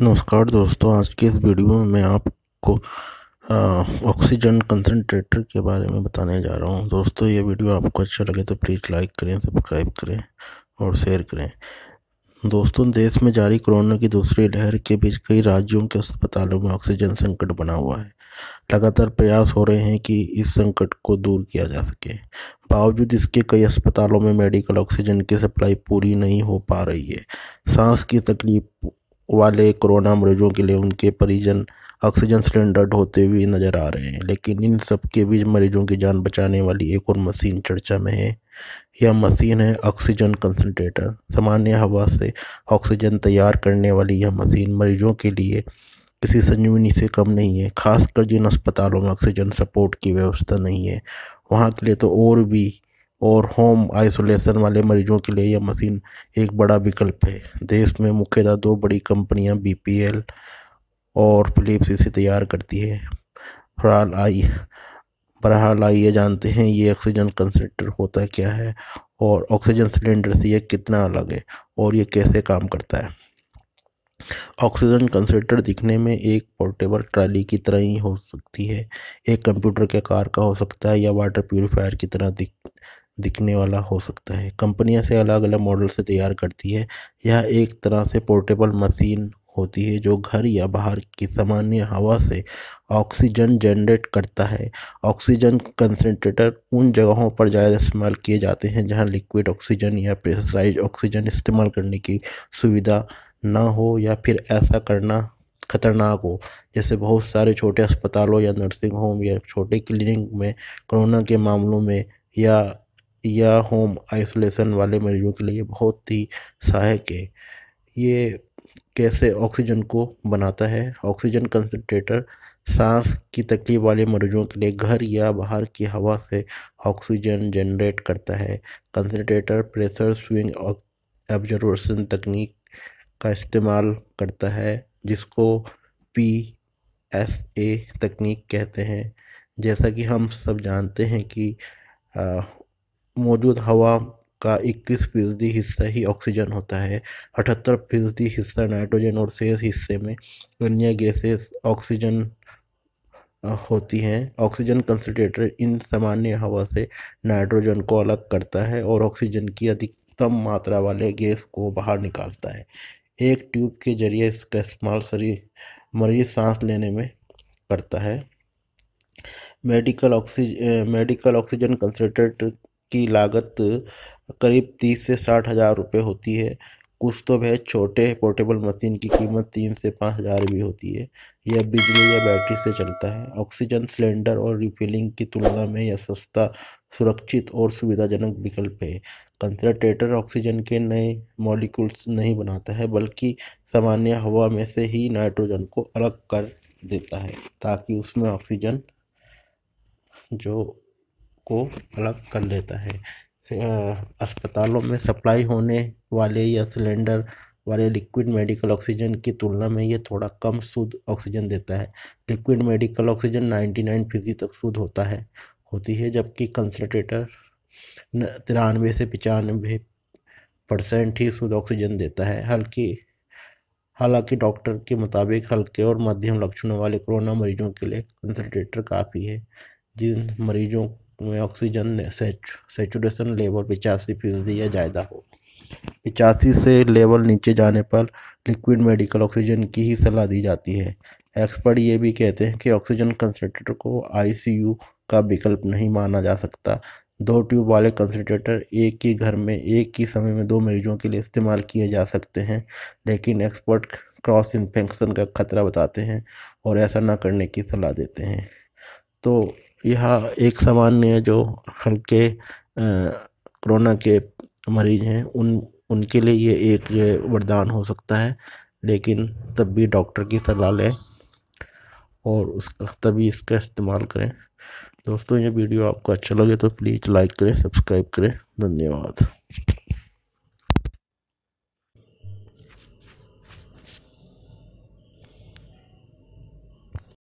नमस्कार दोस्तों आज के इस वीडियो में मैं आपको ऑक्सीजन कंसनट्रेटर के बारे में बताने जा रहा हूँ दोस्तों ये वीडियो आपको अच्छा लगे तो प्लीज़ लाइक करें सब्सक्राइब करें और शेयर करें दोस्तों देश में जारी कोरोना की दूसरी लहर के बीच कई राज्यों के अस्पतालों में ऑक्सीजन संकट बना हुआ है लगातार प्रयास हो रहे हैं कि इस संकट को दूर किया जा सके बावजूद इसके कई अस्पतालों में मेडिकल ऑक्सीजन की सप्लाई पूरी नहीं हो पा रही है सांस की तकलीफ वाले कोरोना मरीजों के लिए उनके परिजन ऑक्सीजन सिलेंडर ढोते हुए नज़र आ रहे हैं लेकिन इन सब के बीच मरीजों की जान बचाने वाली एक और मशीन चर्चा में है यह मशीन है ऑक्सीजन कंसनट्रेटर सामान्य हवा से ऑक्सीजन तैयार करने वाली यह मशीन मरीजों के लिए किसी संजीवनी से कम नहीं है खासकर जिन अस्पतालों में ऑक्सीजन सपोर्ट की व्यवस्था नहीं है वहाँ के लिए तो और भी और होम आइसोलेशन वाले मरीजों के लिए यह मशीन एक बड़ा विकल्प है देश में मुख्यतः दो बड़ी कंपनियां बीपीएल और फिलिप्स इसे तैयार करती है बहरहाल आई बहरहाल आइए जानते हैं ये ऑक्सीजन कंसेंट्रेटर होता क्या है और ऑक्सीजन सिलेंडर से यह कितना अलग है और ये कैसे काम करता है ऑक्सीजन कंसेंट्रेटर दिखने में एक पोर्टेबल ट्राली की तरह ही हो सकती है एक कंप्यूटर के कार का हो सकता है या वाटर प्योरीफायर की तरह दिख दिखने वाला हो सकता है कंपनियां से अलग अलग मॉडल से तैयार करती है यह एक तरह से पोर्टेबल मशीन होती है जो घर या बाहर की सामान्य हवा से ऑक्सीजन जनरेट करता है ऑक्सीजन कंसनट्रेटर उन जगहों पर ज़्यादा इस्तेमाल किए जाते हैं जहां लिक्विड ऑक्सीजन या प्रेसराइज ऑक्सीजन इस्तेमाल करने की सुविधा ना हो या फिर ऐसा करना खतरनाक हो जैसे बहुत सारे छोटे अस्पतालों या नर्सिंग होम या छोटे क्लिनिक में कोरोना के मामलों में या या होम आइसोलेशन वाले मरीजों के लिए बहुत ही सहायक है ये कैसे ऑक्सीजन को बनाता है ऑक्सीजन कंसनट्रेटर सांस की तकलीफ वाले मरीजों के लिए घर या बाहर की हवा से ऑक्सीजन जनरेट करता है कंसनट्रेटर प्रेशर स्विंग एब्जर्वेशन तकनीक का इस्तेमाल करता है जिसको पी एस ए तकनीक कहते हैं जैसा कि हम सब जानते हैं कि मौजूद हवा का इक्कीस फीसदी हिस्सा ही ऑक्सीजन होता है अठहत्तर फीसदी हिस्सा नाइट्रोजन और शेष हिस्से में अन्य गैसेस ऑक्सीजन होती हैं ऑक्सीजन कंसनट्रेटर इन सामान्य हवा से नाइट्रोजन को अलग करता है और ऑक्सीजन की अधिकतम मात्रा वाले गैस को बाहर निकालता है एक ट्यूब के जरिए इसका इस्तेमाल शरीर मरीज सांस लेने में करता है medical oxygen medical oxygen concentrator की लागत करीब तीस से साठ हज़ार रुपये होती है कुछ तो वह छोटे पोर्टेबल मशीन की कीमत तीन से पाँच हज़ार भी होती है यह बिजली या बैटरी से चलता है ऑक्सीजन सिलेंडर और रिफिलिंग की तुलना में यह सस्ता सुरक्षित और सुविधाजनक विकल्प है कंसनट्रेटर ऑक्सीजन के नए मॉलिक्यूल्स नहीं बनाता है बल्कि सामान्य हवा में से ही नाइट्रोजन को अलग कर देता है ताकि उसमें ऑक्सीजन जो को अलग कर लेता है अस्पतालों में सप्लाई होने वाले या सिलेंडर वाले लिक्विड मेडिकल ऑक्सीजन की तुलना में ये थोड़ा कम शुद्ध ऑक्सीजन देता है liquid medical oxygen ninety nine फीसदी तक शुद्ध होता है होती है जबकि कंसनट्रेटर तिरानवे से पचानवे परसेंट ही शुद्ध ऑक्सीजन देता है हल्की हालांकि डॉक्टर के मुताबिक हल्के और मध्यम लक्षणों वाले कोरोना मरीजों के लिए कंसनट्रेटर काफ़ी है जिन मरीजों में ऑक्सीजन सेचुरेशन लेवल पिचासी फीसदी या ज़्यादा हो पिचासी से लेवल नीचे जाने पर लिक्विड मेडिकल ऑक्सीजन की ही सलाह दी जाती है एक्सपर्ट ये भी कहते हैं कि ऑक्सीजन कंसनट्रेटर को आईसीयू का विकल्प नहीं माना जा सकता दो ट्यूब वाले कंसनट्रेटर एक ही घर में एक ही समय में दो मरीजों के लिए इस्तेमाल किए जा सकते हैं लेकिन एक्सपर्ट क्रॉस इन्फेक्शन का खतरा बताते हैं और ऐसा ना करने की सलाह देते हैं तो यह एक सामान्य जो हल्के कोरोना के मरीज हैं उन उनके लिए ये एक वरदान हो सकता है लेकिन तब भी डॉक्टर की सलाह लें और उसका तभी इसका इस्तेमाल करें दोस्तों ये वीडियो आपको अच्छा लगे तो प्लीज़ लाइक करें सब्सक्राइब करें धन्यवाद